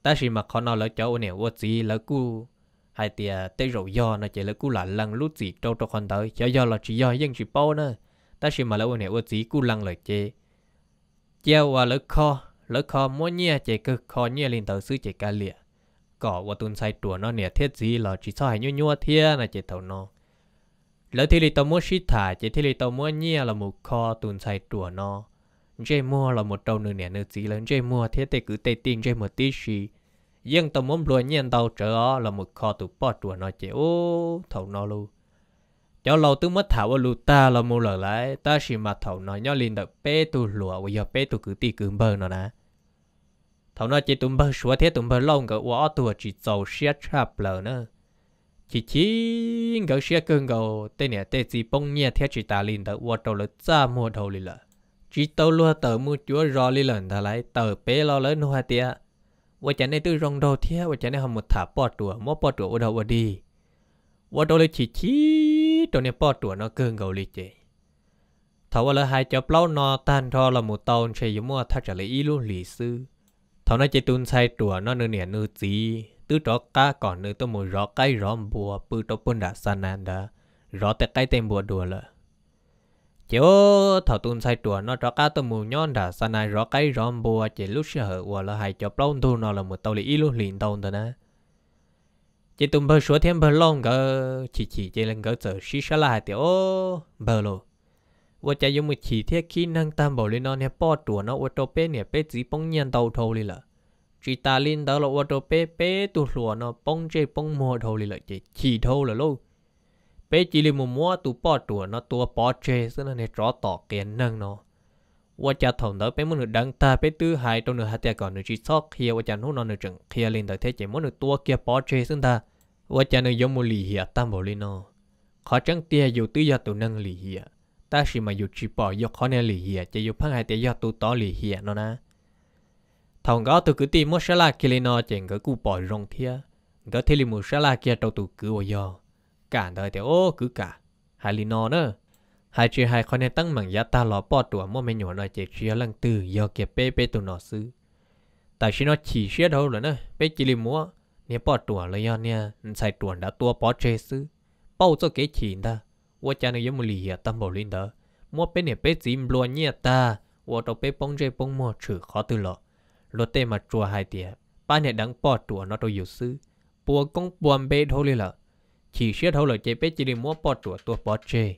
ta chỉ mà khó nó lỡ cháu nè ô gì lỡ cu hai tiệt tới rồi do nó chế lỡ cu là lần lút gì trâu cho con tới cho do là chỉ do dân chỉ bỏ nữa ta chỉ mà lỡ nè ô gì cu lần lời chế จ้าว่าลึกคอลึกคอมัวเนี่ยเจกคอเนี่ยลินเตอรซื้อเจกาเลียก็ว่าตุนใส่ตัวนอเนี่ยเทศจีเราจีซอยยั่วเทียนะเจเท่านอแล้วที่ลิตมัวชิดถ่าเจที่ลิตมัวเนี่ยเราหมุคอตุนใส่ตัวนอเจมัวเราหมดเต่านึ่งเนี่ยเนื้อจีแล้วเจมัวเทศเตกุเตติงเจมัวติชียังตมมัวยเนี่ยเต่าเจอเราหมุคอตุปอดตัวนอเจโอเท่านอลู cho lâu tôi mất thảo lù ta là mua lỡ lại ta chỉ mà thầu nói nhớ liền được bé tu lùa bây giờ bé tu cứ ti cứ bơ nó nè thầu nói chỉ tụm bơ xóa thế tụm bơ lông cái quá tu chỉ dầu xe chạp lỡ nữa chỉ chỉ cái xe cưng gầu tên nè tên gì bông nhẹ thế chỉ ta liền được quá đầu lỡ ra mua đầu liền lỡ chỉ tàu lúa tờ mua chúa rò liền lỡ thà lại tờ bé lo lớn hoa chả chả này này rong đầu đầu ở đâu đi chỉ tia ว่าจะในตื้อรองโดเทียว่าจะในหอมดถาปอดตัวมอปอดตัวอุดาวดีว่าโดเลยฉีชี้ trong nè bò trụ nó cơn gầu lì chê thảo là hai chập lâu nó tan thọ là một tàu sẽ giống mua thắt trả lấy luôn lì sư thảo nó chơi tuôn sai trụ nó nửa nè nửa gì tứ trọ cá còn nửa tôi một rõ cái rõ bùa bự trọ đã san nan đã rõ tên bùa đùa lợ chiếu thảo tuôn sai trụ nó trọ cá tôi một nhon đã san nan rõ cái bùa chỉ lúc sẽ hở là hai chập lâu thu nó là một tàu lì luôn liền tàu thôi nè chỉ tụm bờ số thêm bờ lông gờ chỉ chỉ chị lên gờ giờ xí xả lại thì ô bờ lô vợ cha dùng một chỉ thiết khi nâng tam bảo lên non hay bỏ tuổi nó ô tô bé nè bé chỉ bông nhân đầu thâu đi lợ, chị ta lên đó là ô tô bé bé tu lùa nó bông chơi bông mua thâu đi lợ chị chỉ thâu lợ lâu bé chị lên một mua tu bỏ tuổi nó tu bỏ chơi xưa nó nè chó tỏ kiến nâng nó ว่าจะถอนเดอไปมันหนึ่งดังตาไปตื้อหายตรงหนึ่งหาแต่ก่อนหนึ่งชีซอกเฮียว่าจะนู้นนอนหนึ่งจังเฮียลินแต่เทจิมันหนึ่งตัวเกียร์ปอเชซึ่งตาว่าจะหนึ่งยมุลีเฮียตามบริโนขอจังเตียอยู่ตื้อยาตุนังลีเฮียตาชิมาอยู่ชีปอยกขอเนี่ยลีเฮียจะอยู่พังหายแต่ยาตุต่อลีเฮียเนาะนะทองก็ตัวกุตีมัวชลากิเลนอเจงก็กูปอยรงเทียก็เทลิมูชลาเกียตัวตุกือวยอการเดอแต่โอ้กือก่าหาลินอเนอะ hai chị hai con nên tăng mảng giá ta lò bỏ tuổi mua mấy nhỏ nói chị chia lần tư giờ kia bê bê tụi nó xứ tại chỉ nó chỉ xế đâu rồi nè bê chỉ lì mua nè bỏ tuổi lấy nhau nè sai tuổi đã tua bỏ chơi xứ bao cho cái chỉ ta wo cha này giống một lì hiệp tâm bảo linh đó mua bê nè bê dìm luôn nhẹ ta wo đâu bê bông chê bông mua trừ khó từ lọ lô tê mà chùa hai tiệt ba nè đắng bỏ tuổi nó đâu yếu xứ bùa công buồn bê thôi lì lợ chỉ xế đâu rồi chị bê chỉ lì mua bỏ tuổi tua bỏ chơi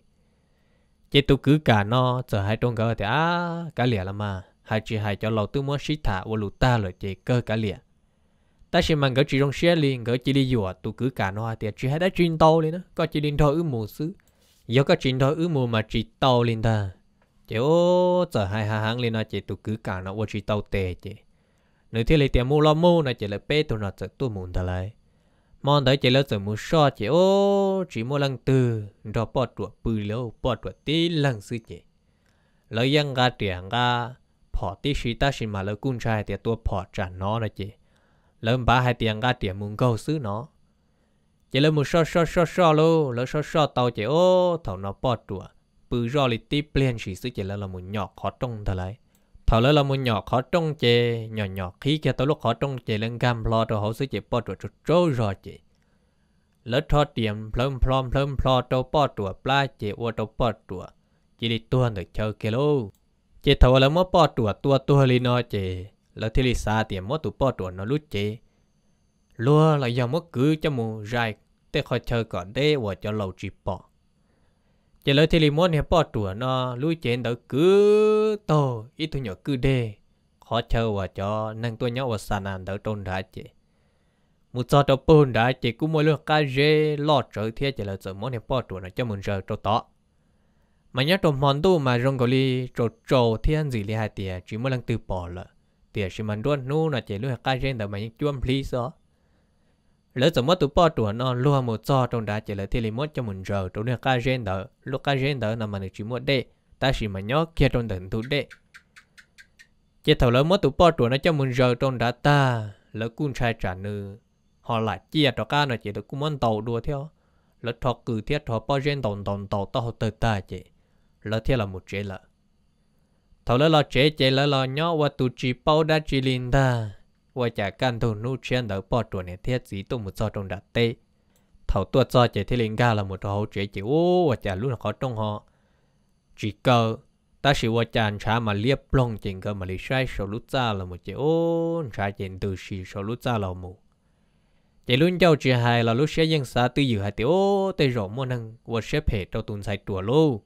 chế tu cứ cả nó sợ hai trong gỡ thì á cả lìa là mà hai chị hai cho lâu tư mua xí thả ô lụt ta rồi chế cơ cả lìa ta xem mà gỡ chỉ trong xe liền gỡ chỉ đi dùa tu cứ cả nó thì chị hai đã chuyên tàu lên đó có chỉ liên thôi ư mù xứ do có chuyện thôi ư mù mà chỉ tàu lên ta chế ô sợ hai hà hàng lên nó chế tu cứ cả nó ô chỉ tàu tè chế nếu thế lấy tiền mua lo mua nó chế là bé tụi nó sợ tu muốn ta lại mòn đấy chỉ là sự muốn so chỉ ô chỉ mua lần từ rồi bỏ chuột bự lâu bỏ chuột tí lần sư chỉ lấy yang ga tiền ga bỏ tí sĩ ta xin mà lấy cun trai thì tôi bỏ trả nó là chỉ lấy ba hai tiền ga tiền muốn câu xứ nó chỉ lấy một so so so so lô lấy so so tàu chỉ ô thầu nó bỏ chuột bự rồi thì tí plien sĩ sư chỉ là là một nhỏ khó trông thôi lại ถ้าเราเรามุ่หยอกขอตรงเจหยอกหยอกขี้เกียจตลกขอตรงเจเรื่องการพลอตัวเขาซื้อเจ็บปอดตัวจุดโจรอเจแล้วทอดเตรียมเพิ่มพร้อมเพิ่มพลอตัวปอดตัวปลาเจวัวตัวปอดตัวจิริตัวหนึ่งเชลเกลูเจถ้าเราเมื่อปอดตัวตัวตัวลีนอเจแล้วที่ลีซาเตรียมมือตัวปอดตัวนอรุจเจลัวเรายังมือกือจมูกใหญ่แต่คอยเชลก่อนเด้ว่าจะเราจีปอ chỉ lời thì lì muốn hiệp bỏ tuổi nó lui chén đỡ cứ to ít thu nhỏ cứ đê khó chờ và cho năng tôi nhau và sàn ăn đỡ trôn đá chị một giờ đó bồn đá chị cũng mỗi lúc cá rê lọt trở thế chỉ là giờ muốn hiệp bỏ tuổi nó cho mình giờ trâu tọ mà nhớ trộm mòn tu mà rong gò li trộn trầu thiên gì li hai tiề chỉ mới lần từ bỏ lợ tiề chỉ mình luôn nu là chỉ lúc cá rê đỡ mà những chuông please đó lỡ giờ mất tụi bỏ tụ nó luôn một cho trong đá chỉ là thiên lý cho mình giờ trong nên cái gen đó lúc cái gen đó là mình chỉ một đệ ta chỉ mà nhớ kia trong đỉnh tụ đệ chỉ thầu lỡ mất tụi bỏ tụ nó cho mình giờ trong đá ta lỡ cún trai trả nữ họ lại chia à, cho ca nó chỉ được cún món tàu đua theo lỡ thọ cử thiết thọ bỏ gen tồn tồn tàu tàu tự ta chỉ lỡ thiết là một chế lợ thầu lỡ là chế chế lỡ lo nhớ và tụi chỉ bao đã chỉ linh ta ว่าจากการถูนูเชียนเดอปอตัวเนี่ยเทียสีตุ่มมุดซอตรงดัดเตเผาตัวซอเจที่ลิงกาละมุดเขาเจจิโอ้ว่าจากลุ่นเขาตรงหอจีเกอตาสิว่าจานช้ามาเรียบลงจริงก็มาลิใช้โชลุจ้าละมุดเจโอ้ช้าเจนตูสีโชลุจ้าละมุด chỉ luôn cháu chỉ hai là lúc sẽ dân xã tư dự hai tiểu tây rộng mua năng và sẽ phê trâu tùn sai tùa lô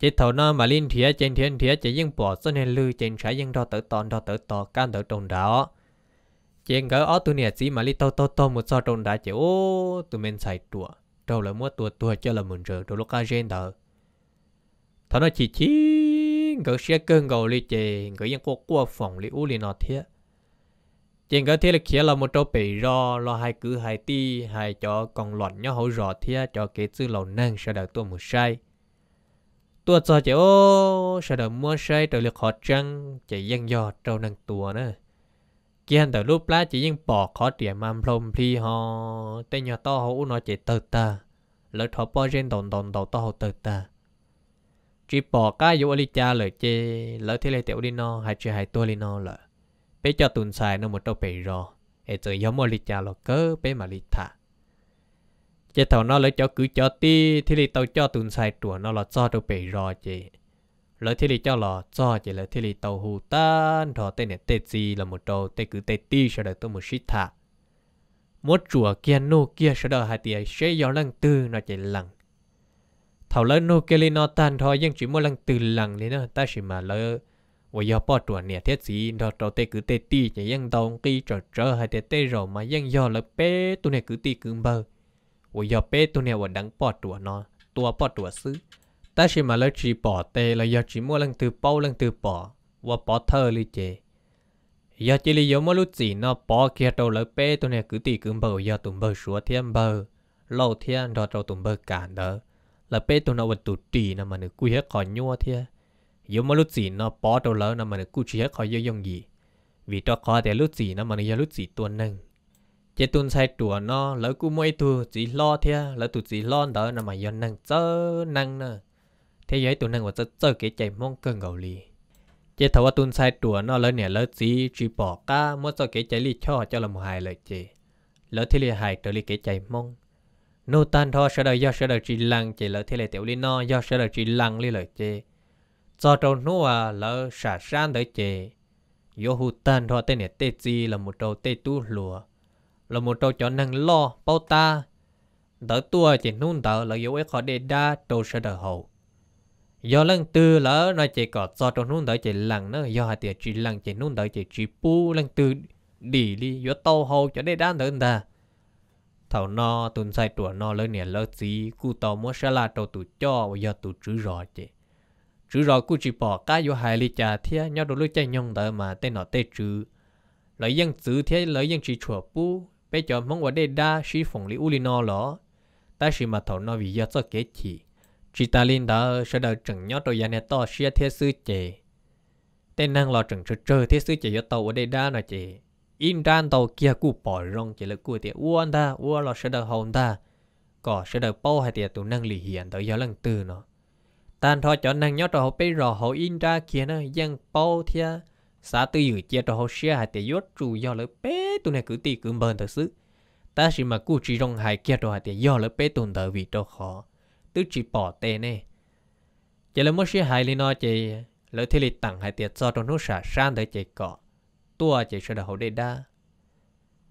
chỉ thầu nó mà linh thiệt trên thiên thiệt chỉ dân bỏ cho nên lư trên trái dân đo tử tòn đo tử tò can tử trồng đó chỉ ngỡ ó tu nè chỉ mà li to to to một so trồng đá chỉ ô tụi mình xài tua đâu là mua tua tua cho là mừng rồi đồ lúc ai gen đó thằng nó chỉ chỉ ngỡ xe cơn gầu li chỉ ngỡ dân qua qua phòng li u li nọ thiệt chỉ ngỡ thiệt là kia là một trâu bể ro lo hai cứ hai ti hai cho còn loạn nhau hậu rõ thiệt cho cái chữ lầu năng sẽ đợi tôi một sai ตัวจอเจ้าสะดมัวใช้ตัวเลือกขอจังจะยังยอดเจ้านังตัวนะเกี่ยนแต่รูปปลาจะยิ่งปอกขอเตี่ยมันพรมพลีฮอแต่ยอต่อเขาอุนอเจตตาแล้วทอปอเจนตอนตอนต่อต่อเขาเตตาจีปอกก้าอยู่อลิจาเลยเจแล้วที่เลยเตียวดินอหายใจหายตัวลินอเลยไปจอตุนสายนหมดเอาไปรอเอเจอยอมอลิจาหรอกเกอไปมาลิทาเจ้าเท่าน้นเลยเจ้ากือเจ้าตีที่ลีเต่าเจ้าตุนใส่ตัวน่าละจ้าตัวไปรอเจแล้วที่ลีเจ้าหล่อจ้าเจแล้วที่ลีเต่าหูตันทอเต้เนี่ยเตจีละมุดโตเตกือเตตีเฉลยตัวมุชิตา มดจัวเกียนโนเกียเฉลยหายเตียเชยยอลังตื่นนอเจลัง เท่าเล้โนเกลีนอตันทอยังจีมหลังตื่นหลังเลยนาะตาชิมาเลยว่ายอปอตัวเนี่ยเทศีดอตเตคือเตตีจะยังดองกีจอดเจอให้เตเตรอมายังยอละเปตัวเนี่ยคือตีคือเบอร์วย我要背ตัวเนี่ยวันดังปอดตัวนอตัวปอดตัวซื้อแต่ชิมาแล้วจีปอเตแล้วยาจีมัวลังตือเป้าลังตือปอว่าปอเธอลิเจยาจีลิยมลุจีนอปอเกียโตแล้วเป้ตัวเนี่ยกุตีกึมเบอร์ยาตุ่มเบอร์ชัวเทียมเบอร์เล่าเทียนรอเราตุ่มเบอร์การเด้อแล้วเป้ตัวน่วันตุตีนะมันกูเฮ็ขอยัวเทียยมลุจีนอปอตัวแล้วนะมันกูเชียขอยยงยีวิตอคอแต่ลุจีนะมันยาลุจีตัวหนึ่ง chế tuân sai chùa nó lỡ cú mỗi tu chỉ lo thế lỡ tu chỉ lo đỡ nằm mà yon năng chớ năng nè thế giới tu năng và chớ chớ cái chạy mong cơn gầu lì chế thầu và tuân sai chùa nó lỡ nè lỡ chỉ chỉ bỏ cả mất cho cái chạy lì cho cho là một hai lợi chế lỡ thế lì hai trở lì cái chạy mong nô tan thọ sẽ đợi do sẽ đợi chỉ lăng chế lỡ thế lì tiểu lì no do sẽ đợi chỉ lăng lì lợi chế cho trâu nô à lỡ xả san đỡ chế yo hu tan thọ tên nè tê chi là một trâu tê tu lùa là một trò cho năng lo bao ta đỡ tua chỉ nôn tớ là yếu ấy khó đề đa trâu sẽ đỡ hậu do lần tư lỡ nó chỉ có do trâu nôn tớ chỉ lằng nó do hai tiệt chỉ lằng chỉ nôn tớ chỉ chỉ pu lần tư đi đi do tàu hậu cho để đa nữa ta thảo no tuần sai tuổi no lớn nè lớn gì cụ tàu mua sẽ là trâu tụ cho và do tụ chữ rõ chứ chữ rõ cụ chỉ bỏ cá vô hai ly trà thiệt nhau đồ lối chạy nhông tớ mà tên nó tê chữ lấy dân chữ thiệt lấy dân chỉ chùa pu bây giờ mong ở đây đa sĩ phòng lý Ulino lỏ ta sĩ mà thầu nó vì do cho kế chỉ chỉ ta linh đó sẽ đợi chừng nhớ tôi dành to sẽ thế sư chế tên năng lo chừng chơi thế sư chế do tàu ở đây đa nó chế in đan tàu kia cụ bỏ rong chỉ là cụ thì uôn ta uôn lo sẽ đợi hồn ta có sẽ đợi bao hay tiệt tụ năng lì hiền tới do lần tư nó tan thôi cho năng nhớ tàu họ bây giờ họ in ra kia nó giang bao thia xã tư dự chia cho hồ xe hai tiền yết chủ do lỡ bé tụi này cứ tì cứ bền thật sự ta chỉ mà cụ chỉ rong hai kia cho hai tiền do lỡ bé tụi thợ vị cho khó tứ chỉ bỏ tê nè chỉ là mỗi xe hai lên nó chỉ lỡ thế lịch tặng hai tiền cho trong nước xã sang tới chế cọ tua chế sẽ là hồ đề đa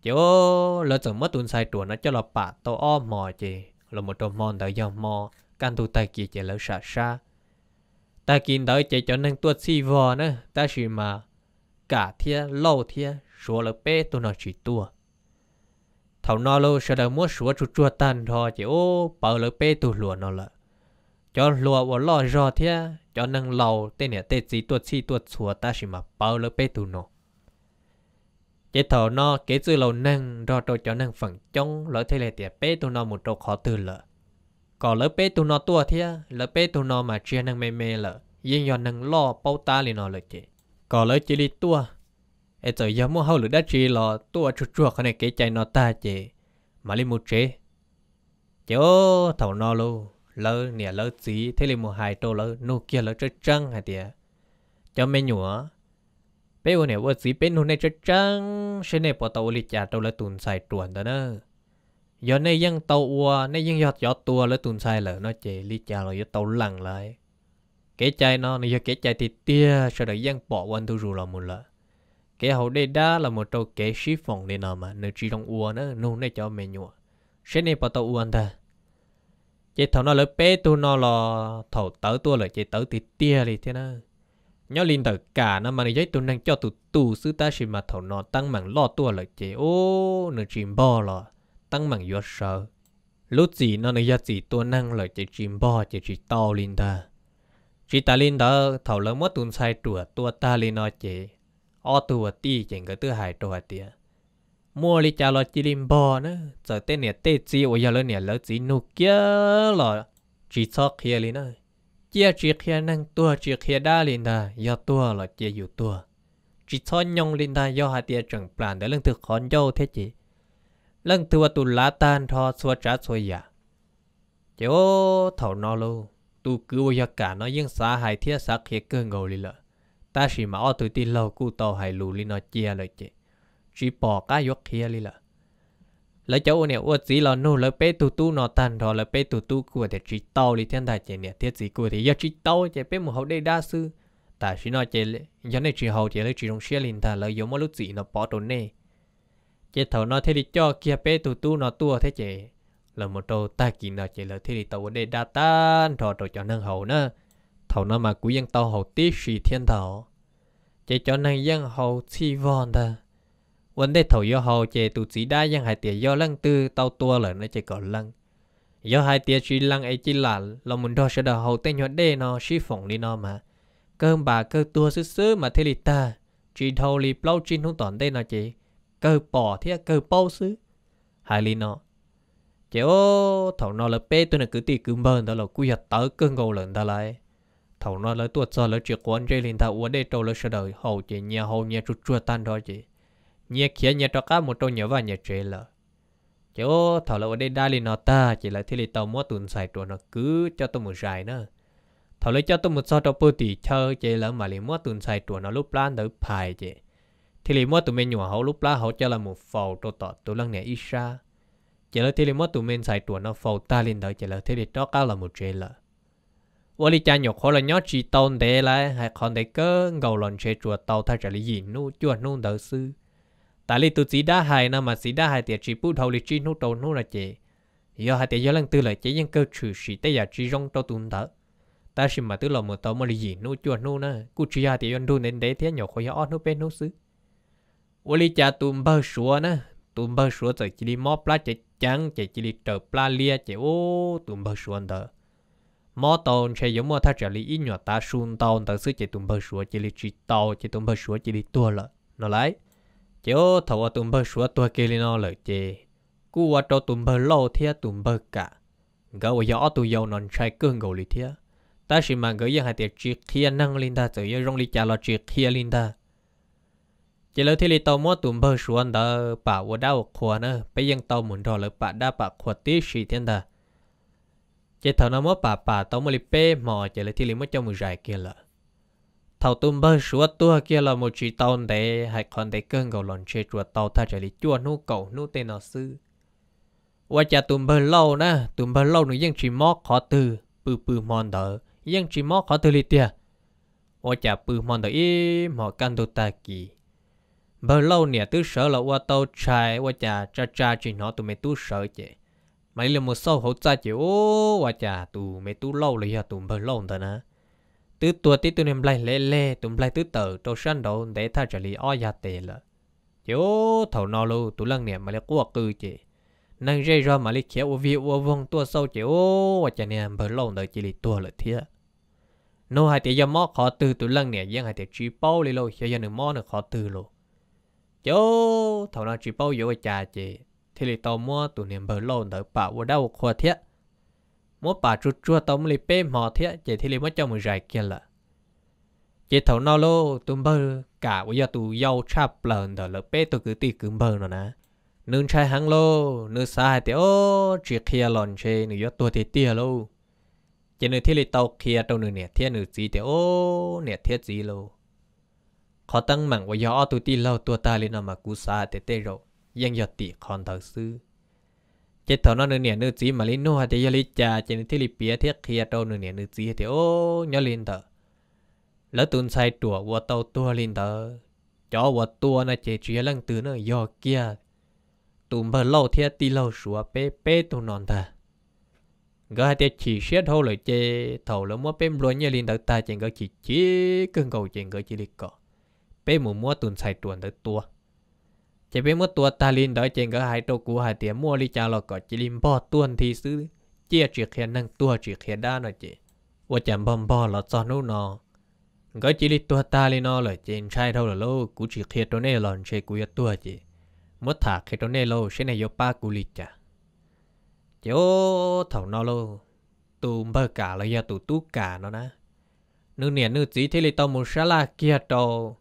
chỉ ô lỡ chẳng mất tụi sai tuổi nó cho là bà tao o mò chế là một trò mòn tới do mò căn tu tài kia chế lỡ xã sa ta kinh tới chế cho năng tua si vò nữa ta chỉ mà cả thia lâu thia số là bé tụi nó chỉ tua thầu nó lâu sẽ đâu muốn số chua chua tan thò chỉ ô bảo là bé tụi lúa nó là cho lúa và lo rò thia cho năng lâu tên này tên gì tuột chi tuột chua ta chỉ mà bảo là bé tụi nó chỉ thầu nó kể từ lâu năng rò cho cho năng phẳng trong lỡ thế là tiệt bé tụi nó một chỗ khó từ lợ còn lỡ bé tụi nó tua thia lỡ bé tụi nó mà chia năng mê mê lợ yên yon năng lo bao ta liền nó lợ chị ก็เลยจีริตัวเอ้จอยามัวเฮาหรือได้จีรอตัวชุดชัวคนไหนเกใจนอตาเจ มาลิมูเจเจ้าถอนอโล เลยเนี่ยเลยจีเทลิมูไฮโตเลยนูเกียเลยจะจังไอเดียเจ้าไม่หนัวเป้วเนี่ยว่าจีเป็นหนูในจะจังเช่นในปตอลิจ่าโตเลยตุนใส่ตัวนเดเนอย้อนในยังเตาอัวในยังยอดยอดตัวแล้ตุนใส่เลยนอเจลิจ่าเรายอดเตหลังเลย cái chai nó nếu cái chai thì tia sau được dân bỏ quan thu rù là một lần cái hậu đây đã là một trâu cái sĩ phòng đi nào mà nếu chỉ trong uo nữa nô này cho mẹ nhua sẽ nên bắt tao uan ta chỉ thằng nó lấy bé tu nó lo thầu tớ tu là chỉ tớ thì tia đi thế nữa nhớ linh tử cả nó mà giấy tu năng cho tụ tụ sư ta chỉ mà thầu nó tăng mảng lo tu là chỉ ô nếu chìm bò lo tăng mảng yếu sợ lúc gì nó nếu gì tu năng là chỉ chìm bò chỉ chỉ to linh ta ชิตาลินดาถาเลมตุนไซตัวตัวตาลินอเจออตัวตีเจงก็ตัอหายตัวเตียมัวลิจาลจิลิมบอนะจะเตเนี่ยเตจีโอยาเลเนี่ยเลจีนุกเกลอชีซอกเฮลินะเจียชีเฮนังตัวชีเฮดาลินดายอตัวลอเจียอยู่ตัวจีซอนยองลินดายอหาเตียจังปลานเดเรื่องถึกคอนโยเทจีเรื่องตัวตุลาตานทอสวจัสวยะเจ้าเถานอลู tu cứ bây giờ cả nó yên xa hay thiết sắc khi cơ ngầu lì lợ ta chỉ mà ở từ tin lâu cụ tàu hay lù lì nó chia lời chị chỉ bỏ cá yốc kia lì lợ lỡ cháu nè ô chỉ là nô lỡ bé tu tu nó tàn rồi lỡ bé tu tu của để chỉ tàu lì thiên đại chị này thiết gì của thì giờ chỉ tàu chị bé một hậu đệ đa sư ta chỉ nói chị giờ này chỉ hậu chị lấy chỉ đồng xe linh thà lỡ giống một lúc gì nó bỏ tồn nè chị thầu nó thế đi cho kia bé tu tu nó tua thế chị là một trâu ta kỳ nào chỉ là thế thì tàu vấn đề đa tan thọ trò cho nâng hậu nữa thầu nó mà cũng dân tàu hậu tí sĩ thiên thảo chỉ cho nâng dân hậu chi vòn ta vấn đề thầu do hậu chỉ tụ sĩ đa dân hai tiền do lăng tư tàu tua là nó chỉ còn lăng do hai tiền chỉ lăng ấy chỉ là là muốn đo sẽ đầu hậu tên nhuận đê nó sĩ phỏng đi nó mà cơm bà cơ tua xứ xứ mà thế thì ta chỉ thầu lì plau chín không toàn đây nó chỉ cơ bỏ thế cơ bao xứ hai lì nó chéo thầu nó là bé tôi là cứ tì cứ mơn đó là cứ giật tớ cứ gầu lần đó lại thầu nó là tuột giờ là chuyện của anh Jay liền thầu uống để trâu là sơ đời hầu chị nhà hầu nhà chút chua tan thôi chị nhà kia nhà cho cá một trâu nhớ và nhà chế là chéo thầu là uống để đa liền nó ta chỉ là thì lì tàu mua tuần xài trộn nó cứ cho tôi một dài nữa thầu lấy cho tôi một sao trâu bơ tì chơi chị là mà liền mua tuần xài trộn nó lúc lan tới phải chị thì liền mua tuần mình nhỏ hầu lúc lá hầu cho là một phò trâu tọt tôi lăng này ít xa chỉ là thế là mất tụi mình xài tuổi nó phâu ta lên đời chỉ là thế là đó cao là một chuyện là và lý cha nhọc khó là nhót chỉ tàu để lại hay còn để cơ ngầu lòn chơi chùa tàu thay trở lại gì nu chùa nu đỡ sư ta lý tụi chỉ đã hài nào mà chỉ đã hài thì chỉ bút đầu lý chỉ nu đầu nu là chị giờ hai tiếng giờ lần tư lại chỉ những cơ trừ chỉ tay giờ chỉ rong tàu tụm đỡ ta xin mà tức là một tàu mà lý gì nu chùa nu nè cú chỉ hai tiếng giờ nu nên để thế nhọc khó giờ nó bên nu sư và lý cha tụm bơ sủa nè tụi bơ sủa rồi chỉ đi mò pla chạy trắng chạy chỉ đi trở pla lia chạy ô tụi bơ sủa đó mò tàu chạy giống mò thắt chạy đi ít nhỏ ta xuống tàu ta xứ chạy tụi bơ sủa chỉ đi chỉ tàu chạy tụi bơ sủa chỉ đi tua lợ nó lại chạy ô thầu tụi bơ sủa tua kia nó lợ chạy cú qua cho tụi bơ lâu thia tụi bơ cả gấu ở gió tụi giàu non chạy cương gấu lì thia ta chỉ mang gấu giờ hai tiệt chỉ kia năng linh ta tự giờ rong lì trả lo chỉ kia linh ta chỉ lỡ thì lì tàu mua tụm bơ xuống đó bà vô đau khua nữa bây giờ tàu muốn rồi lỡ bà đã bà khua tí xì thiên đó chỉ thầu nó mua bà bà tàu mua lì bê mò chỉ lỡ thì lì mua cho một dài kia lỡ thầu tụm bơ xuống tua kia là một chỉ tàu để hay còn để cơn gầu lòn chê chuột tàu ta chỉ lì chua nu cầu nu tên nó sư và chả tụm bơ lâu nè tụm bơ lâu nữa vẫn chỉ mò khó từ bự bự mòn đó vẫn chỉ mò khó từ lì tia và chả bự mòn đó ý mò căn đồ ta kỳ bờ lâu nè tứ sợ là qua tàu chạy, qua chà cha cha chỉ nó tụi mày tứ sợ chứ mấy là một sâu hậu cha chứ ô qua chà tụi mày tứ lâu là tụi bờ lâu thật nè tứ tua tí tụi em lại lê lê tụi lại tứ tờ trâu săn đầu để tha cho lý o ya tệ là chứ ô thầu nó luôn tụi lăng nè mà lại qua cư chứ nâng dây ra mà lại kéo ô vi ô vòng tua sâu chứ ô qua chà nè bờ lâu đời chỉ lý tua là thiệt nô hai tiệt giờ mò khó từ tụi lăng nè giang hai tiệt chỉ bao lì lô giờ giờ nửa mò nửa khó từ luôn โจทนาจีบเอาโยูจ่าเจ ที่ลิตอมัวตุนิมเบอร์โลนเดอป่าวดาวขวเทียมัวป่าจุดจัวตอมลิเป้หมอเทียเจที่ลิมัจมือใจเกล่ะ เจทนาโลตุมเบอร์กะวิยาตุยาวชาเปลนเดอเลเป้ตุกุตีกุมเบอร์นนะ นึ่งชายหังโลนึ่งสายเตียวจีเคียหลอนเชนึ่งยอดตัวเตี้ยเตี้ยโล เจนึ่งที่ลิตอเคียตัวนึ่งเนี่ยเทียนึ่งสีเตียวเนี่ยเทียสีโล khó tăng mảng và gió tụi ti lâu tua ta lên mà cú xa tê tê rồi ยังยอดติคอนเตอร์ซื้อเจ็ดถอนนเนี่ยนึกจีมาลินโน่จะยลิจ่าเจนที่ลิเปียเทียเคียโตนเนี่ยนึกจีเทโอ้ยลินเตอร์แล้วตุนใส่ตัววัวเตาตัวลินเตอร์จอวัวตัวนะเจจีลังตื่นเนยอเกียตุ่มเบอร์เล่าเทียตีเล่าสัวเป๊ะเป๊ะตุนนอนเถอะก็ให้เทียฉีเสียเท่าเลยเจเท่าแล้วมั่วเป็นบล้วนยลินเตอร์ตาเจนก็ฉีฉีกึ่งเก่าเจนก็จีลิกก่อ bé mù mua tuần xài tuần tới tua chỉ bé mua tua ta lên đó trên cái hai đầu cú hai tiền mua đi chả lọ có chỉ lên bỏ tuần thì xứ chia chuyện hiện năng tua chuyện hiện đa nói chị và chẳng bom bò là cho nó nó cái chỉ lên tua ta lên nó là trên trai đâu là lâu cũ chuyện hiện đó này là chơi cũ tua chị mất thả khi đó này lâu sẽ này yo ba cũ lịch chả chỗ thầu nó lâu tụ bơ cả là giờ tụ tú cả nó na nữ nè nữ chỉ thế là tao muốn xả la kia tao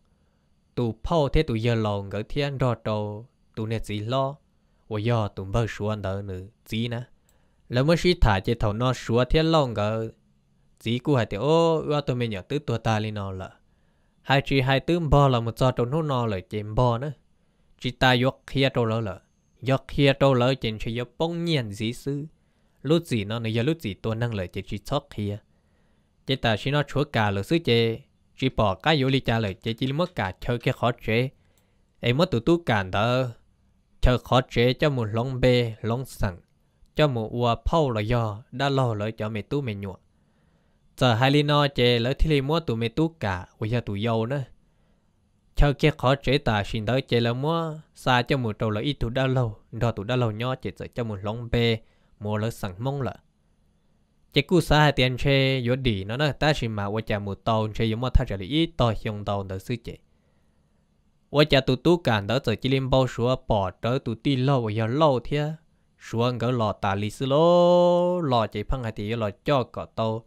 tụ phô thế tụ giờ lòng gỡ thiên đo trò tụ nè gì lo và do tụ bơ xua đỡ nữ gì nè lỡ mới suy thả chế thầu nó xuống thiên lòng gỡ gì cũng hay tiểu ô ưa tụi mình nhớ tứ tua ta lên nó là hai chị hai tứ bò là một trò trốn nó nó là chém bò nữa chị ta yok kia trâu lỡ lỡ yok kia trâu lỡ chém chơi yok bông nhiên gì sư lúc gì nó nữa giờ lúc gì tôi năng lợi chế chị chót kia chế ta chỉ nó chúa cả lỡ sư chế chỉ bỏ cái yếu lý trả lời chỉ chỉ mất cả chơi cái khó chế em mất tụt tụt cản đó chờ khó chế cho một lông bê lông sẵn cho một ua phâu là do đã lo lợi cho mẹ tú mẹ nhụa giờ hai lý no chế lợi thì lý mua tụi mẹ tú cả bây giờ tụi dâu nữa chờ cái khó chế ta xin tới chế là mua xa cho một trâu lợi ít tụi đã lâu đó tụi đã lâu nhỏ chế cho một lông bê mua lợi sẵn mong lợi chỉ cú sa hai tiền chơi yếu đi nó nói ta chỉ mà vợ chồng một tàu chơi giống mà thay trở lại ít tàu hiong tàu đó sư chị vợ chồng tụt tụt cản đó rồi chỉ liên bao số bỏ đó tụ ti lâu và giờ lâu thế số ngỡ lò tà lì sư lô lọ chỉ phăng hai tiền lọ cho cọ tàu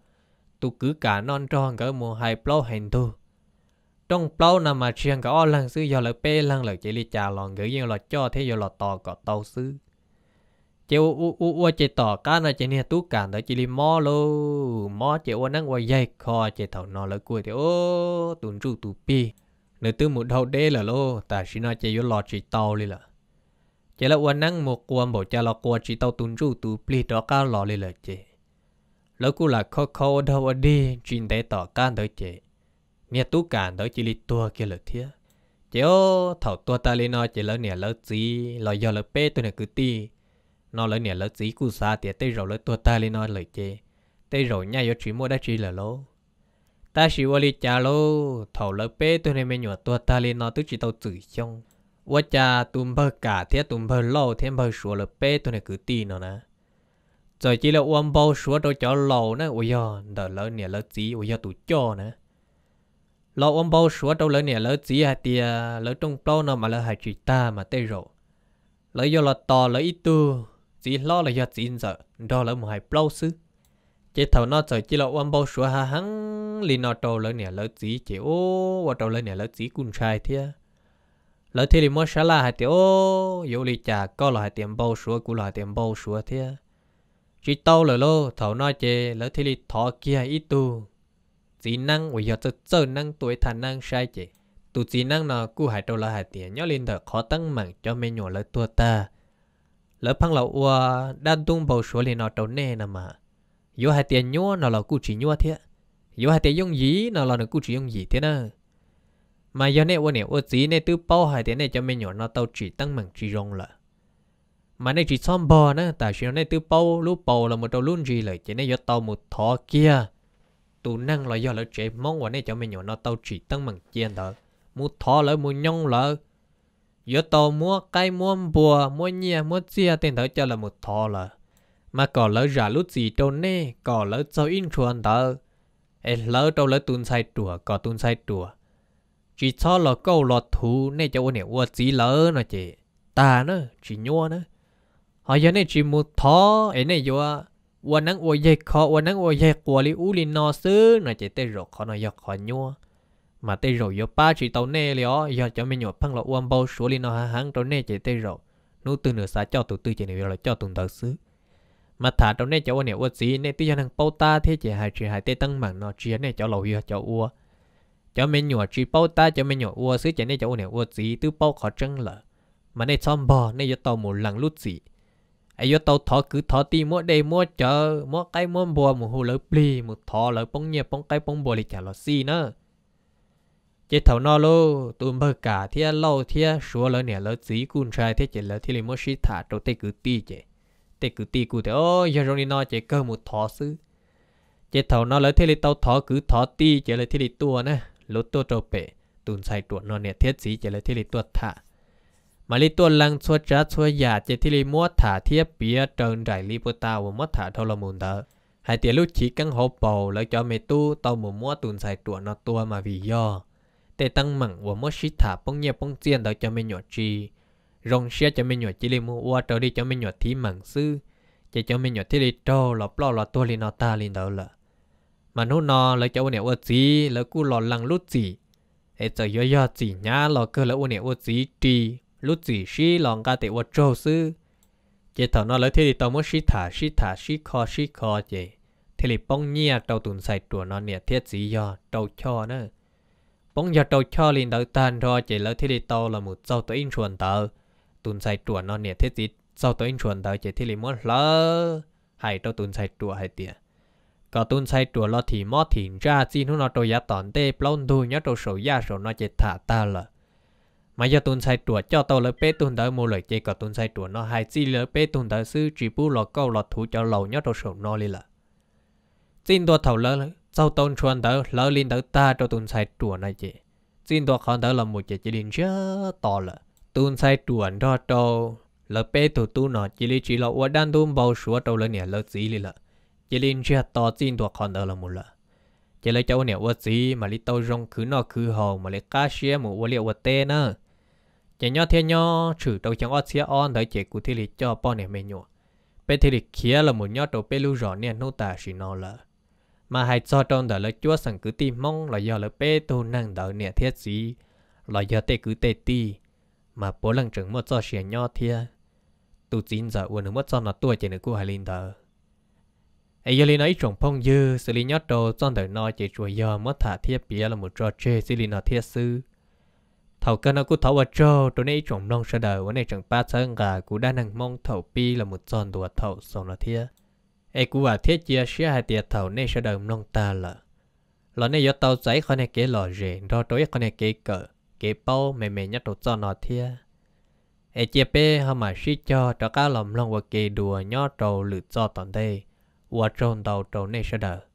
tụt cứ cả non tròn ngỡ mùa hai bao hành tu trong bao năm mà chuyện ngỡ lăng sư giờ lại pe lăng lại chỉ li trà lò ngỡ như lò cho thế giờ lò tò cọ tàu sư เจ้าอ้อวเจ้าต่อกานเจเนี่ยตู้การแต่เจลิมอโลมอเจ้าวันนั่งวาาใหญ่คอเจ้าเท่านอนแล้วกูเโอ้ตุนจูตุปีเนื้อตื้อหมุดเท่าเดล่ะโลแต่ชินาเจยุหลอดจีเตาเลยล่ะเจ้าละวันนั่งหมกกวมบอกจะละกวนจีเตาตุนจูตุปีดอกา้หลอเลยล่ะเจ้าแล้วกูหลักเขาเขาเ่าดี จินได้ต่อการแต่เจ้าเนี่ยตู้การแต่จิลิตัวเกลือเทียเจ้าเท่าตัวตาลีนอเจ้าลวเนี่ยแล้วจีลอยยอละเป้ตัวเนี่ยคือตี nó lấy nè lấy gì cú xa tiệt tê rồi lấy tua ta lên nó lấy chê tây rồi nhai vô chỉ mua đã chỉ là lố ta chỉ vô li cha lô thầu lấy bé tôi này mày nhọ tua ta lên nó tức chỉ tàu chửi chong, vợ cha tùm bơ cả thế tùm bơ lâu thêm bơ sủa lấy bé tôi này cứ tin nó nè rồi chỉ là uống bao sủa đâu cho lâu nè ôi giờ đợi lấy nè lấy gì ôi giờ tụi cho nè lâu uống bao sủa đâu lấy nè lấy gì hay tiệt lấy trong bao nó mà lấy hai chỉ ta mà tây rồi lấy vô là to lấy ít tu chỉ lo là do chỉ giờ đó là một hai bao sư chế thầu nó giờ chỉ là quan bao số ha hắn li nó trâu lớn nè lỡ chỉ chỉ ô và trâu lớn nè lỡ chỉ cún sai thế lỡ thế thì mới xá là hai tiểu ô dụ li chả có là hai tiền bao số của là tiền bao số thế chỉ tao lỡ lô thầu nó chế lỡ thế thì thọ kia ít tu chỉ năng vì do cho chơi năng tuổi thành năng sai chế tụ chỉ năng nó cũng hai trâu là hai tiền nhớ lên thở khó tăng mạng cho mấy nhỏ lỡ tua ta lỡ phăng là ua đan tung bầu số liền nó đầu nè nè mà yếu hai tiền nhua nó là cụ chỉ nhua thế yếu hai tiền dùng gì nó là nó cụ chỉ dùng gì thế nè mà giờ nè ua nè ua gì nè tư bao hai tiền nè cho mình nhỏ nó tàu chỉ tăng mừng chỉ rong là mà nè chỉ xóm bò nè tại sao nè tư bao lúc bao là một đầu luôn gì lại chỉ nè do tàu một thọ kia tụ năng là do lỡ chế mong và nè cho mình nhỏ nó tàu chỉ tăng mừng chiên đó một thọ lỡ một nhong lỡ yo tàu mua cái mua bùa mua nhia mua chia tiền thở cho là một thọ là mà có lỡ giả lúc gì đâu nè có lỡ cho in chuồn thở, ê lỡ đâu lỡ tuân sai chùa có tuân sai chùa chỉ cho là câu lọt thú nè cho nè ua chỉ lỡ nó chị ta nó chỉ nhua nó họ giờ này chỉ một thọ ấy này yo ua nắng ua dây khó ua nắng ua dây quả li u li no sư nó chị tê khó nó yo khó nhua mà tê rồi yo ba chỉ tàu nè lió yo cho mình nhọ phăng lọ uam bao số li nó hàng tàu nè chỉ tê rồi nú từ nửa xa cho tụ tư chỉ nửa là cho tụng tờ xứ mà thả tàu nè cho uan nè uất gì nè tí cho thằng bao ta thế chỉ hai chỉ hai tê tăng mảng nó chia nè cho lầu yo cho uo cho mình nhọ chỉ bao ta cho mình nhọ uo xứ chỉ nè cho uan nè uất gì tứ bao khó chân lợ mà nè xóm bò nè yo tàu một lần lút gì ai yo tàu thọ cứ thọ ti mua đây mua chợ mua cái mua bùa mua hồ lỡ pli mua thọ lỡ bông nhẹ bông cái bông bùa li chả lọ xì nữa จ็ดแถนอลตุ้มเบกกาเทียเล่าเทียชัวเลยเนี่ยแล้วสีกุนชายเทียเจแล้วที่ลิมชิถาโตเตกุตีเจเตกุตีกูแต่โอ้ยรงนี่นอเจเกิมุทอซื้อ เจ็ดแถวนอแล้เทียเต้าทอคือทอตีเจเลยที่ลิตัวนะลดตัวโตเปตุนใส่ตัวนอเนี่ยเทียสีเจเลยที่ลิตัวถามาลิตัวลังชัวจัดชัวหยาเจที่ลิมวดถาเทียเปียเจิหญ่ลิปุตาวมัดถาทอลมุนเตอระหายเตียลูกชีกังหอบเบาแล้วจอเมตุเต้ามุมัวตุนใส่ตัวนอตัวมาวิยอ tê tăng mặn và mất xí thả bông nhẹ bông tiền đó cho mình nhỏ chi rong xe cho mình nhỏ chi li mua qua trở đi cho mình nhỏ thí mặn sư chỉ cho mình nhỏ thí li trâu lọp lọ lọ tua li nọ ta li đó là mà nó nó lấy cho bọn nhỏ gì lấy cu lọ lăng lút gì hệ cho yo yo gì nhá lọ cơ lấy bọn nhỏ gì trì lút gì xí lọ ga tệ qua trâu sư chỉ thằng nó lấy thí li tàu mất xí thả xí thả xí kho xí kho chỉ thí li bông nhẹ trâu tụn xài trùa nó nè thiết gì yo trâu cho nơ bóng giờ trâu cho linh đỡ tan rồi chỉ lỡ thiết đi tàu là một sau tới in chuẩn tờ tuần sai chuẩn nó nè thiết gì sau tới in chuẩn tờ chỉ thiết đi mất lỡ hay trâu tuần sai chuẩn hay tiền có tuần sai chuẩn lo thì mót thì ra chi nó nó trâu giá tòn tê plon đu nhớ trâu sổ giá sổ nó chỉ thả ta là mà giờ tuần sai chuẩn cho tôi lấy bé tuần tới mua lời chỉ có tuần sai chuẩn nó hay chi lấy bé tuần tới sư chỉ bu lọ câu lọ thủ cho lầu nhớ trâu sổ nó đi là xin tôi thầu lỡ sau tôn chuan tớ lỡ linh tớ ta cho tuần sai chùa này chị xin tôi khán tớ là một chị chỉ đến chưa to là tuần sai chùa đó cho lỡ bé tụ tu nó chỉ lý chỉ là ở đan tu bao số đâu lỡ nè lỡ gì lý là chỉ liên chưa to xin tôi khán tớ là một là chỉ lấy cháu nè ở gì mà lý tao rong cứ nọ cứ hồ mà lấy cá xe mà ở liệu ở tê nữa chỉ nhớ thế nhớ chữ đâu chẳng ở xe on thấy chị cụ thể lý cho bao nè mẹ nhọ bé thi lý kia là một nhớ đầu bé lưu rõ nè nô ta chỉ nọ là mà hai cho trong đó là chúa sẵn cứ tìm mong là do là bê tu năng đỡ nè thiết gì là do tê cứ tê ti mà bố lần trưởng một cho xe nho thia tu chín giờ uống một cho nó tuổi chỉ nữa của hai linh đỡ ai giờ linh nói trồng phong dư xử lý nhót đồ trong đời nó chỉ chùa do mất thả thiết bia là một trò chơi xử lý nó thiết sư thầu cơ nó cứ thầu ở cho tôi nay trồng nông sơ đời vấn này chẳng ba sơn gà cũng đang năng mong thầu pi là một tròn đùa thầu sầu nó thiết ai cũng vào thiết chia sẽ hai tiệt thầu nên sẽ đầm long ta lợ lọ này do tàu giấy con này kế lọ rể rồi tối con này kế cỡ kế bao mẹ mẹ nhất đồ cho nó thia ai chia bé họ mà suy cho cho cá lòng lòng và kế đùa nhỏ trầu lự cho tận đây và trồn đầu trầu nên sẽ đợi